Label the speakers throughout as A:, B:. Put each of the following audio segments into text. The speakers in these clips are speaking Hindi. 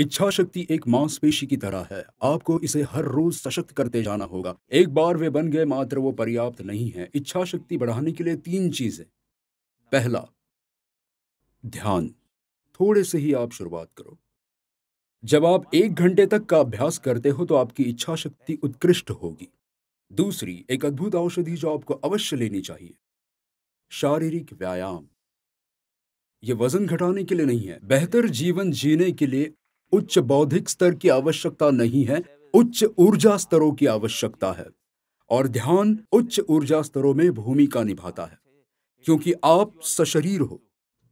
A: इच्छा शक्ति एक मांसपेशी की तरह है आपको इसे हर रोज सशक्त करते जाना होगा एक बार वे बन गए मात्र वो पर्याप्त नहीं है इच्छा शक्ति बढ़ाने के लिए तीन चीजें पहला ध्यान थोड़े से ही आप शुरुआत करो जब आप एक घंटे तक का अभ्यास करते हो तो आपकी इच्छा शक्ति उत्कृष्ट होगी दूसरी एक अद्भुत औषधि जो आपको अवश्य लेनी चाहिए शारीरिक व्यायाम ये वजन घटाने के लिए नहीं है बेहतर जीवन जीने के लिए उच्च बौद्धिक स्तर की आवश्यकता नहीं है उच्च ऊर्जा स्तरों की आवश्यकता है और ध्यान उच्च ऊर्जा स्तरों में भूमिका निभाता है क्योंकि आप सशरीर हो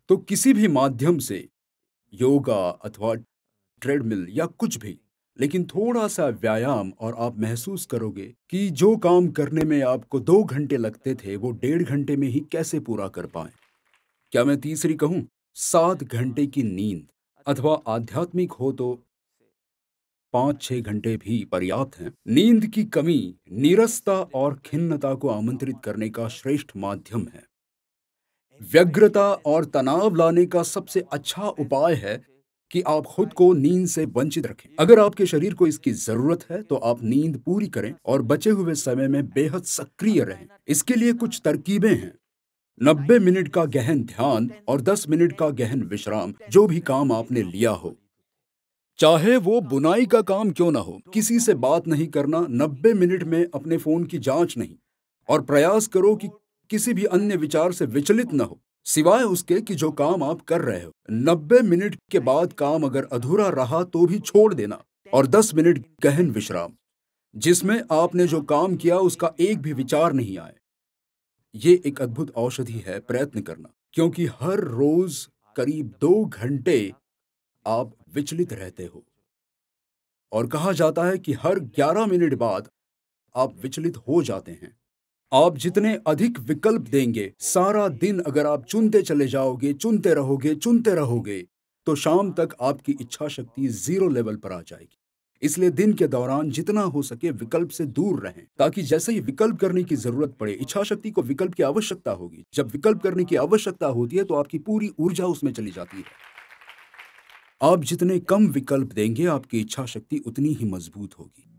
A: तो किसी भी माध्यम से योगा अथवा ट्रेडमिल या कुछ भी लेकिन थोड़ा सा व्यायाम और आप महसूस करोगे कि जो काम करने में आपको दो घंटे लगते थे वो डेढ़ घंटे में ही कैसे पूरा कर पाए क्या मैं तीसरी कहूं सात घंटे की नींद अथवा आध्यात्मिक हो तो पांच छह घंटे भी पर्याप्त हैं नींद की कमी नीरसता और खिन्नता को आमंत्रित करने का श्रेष्ठ माध्यम है व्यग्रता और तनाव लाने का सबसे अच्छा उपाय है कि आप खुद को नींद से वंचित रखें अगर आपके शरीर को इसकी जरूरत है तो आप नींद पूरी करें और बचे हुए समय में बेहद सक्रिय रहें इसके लिए कुछ तरकीबें हैं नब्बे मिनट का गहन ध्यान और दस मिनट का गहन विश्राम जो भी काम आपने लिया हो चाहे वो बुनाई का काम क्यों ना हो किसी से बात नहीं करना नब्बे मिनट में अपने फोन की जांच नहीं और प्रयास करो कि किसी भी अन्य विचार से विचलित न हो सिवाय उसके कि जो काम आप कर रहे हो नब्बे मिनट के बाद काम अगर अधूरा रहा तो भी छोड़ देना और दस मिनट गहन विश्राम जिसमें आपने जो काम किया उसका एक भी विचार नहीं आए ये एक अद्भुत औषधि है प्रयत्न करना क्योंकि हर रोज करीब दो घंटे आप विचलित रहते हो और कहा जाता है कि हर 11 मिनट बाद आप विचलित हो जाते हैं आप जितने अधिक विकल्प देंगे सारा दिन अगर आप चुनते चले जाओगे चुनते रहोगे चुनते रहोगे तो शाम तक आपकी इच्छा शक्ति जीरो लेवल पर आ जाएगी इसलिए दिन के दौरान जितना हो सके विकल्प से दूर रहें ताकि जैसे ही विकल्प करने की जरूरत पड़े इच्छा शक्ति को विकल्प की आवश्यकता होगी जब विकल्प करने की आवश्यकता होती है तो आपकी पूरी ऊर्जा उसमें चली जाती है आप जितने कम विकल्प देंगे आपकी इच्छा शक्ति उतनी ही मजबूत होगी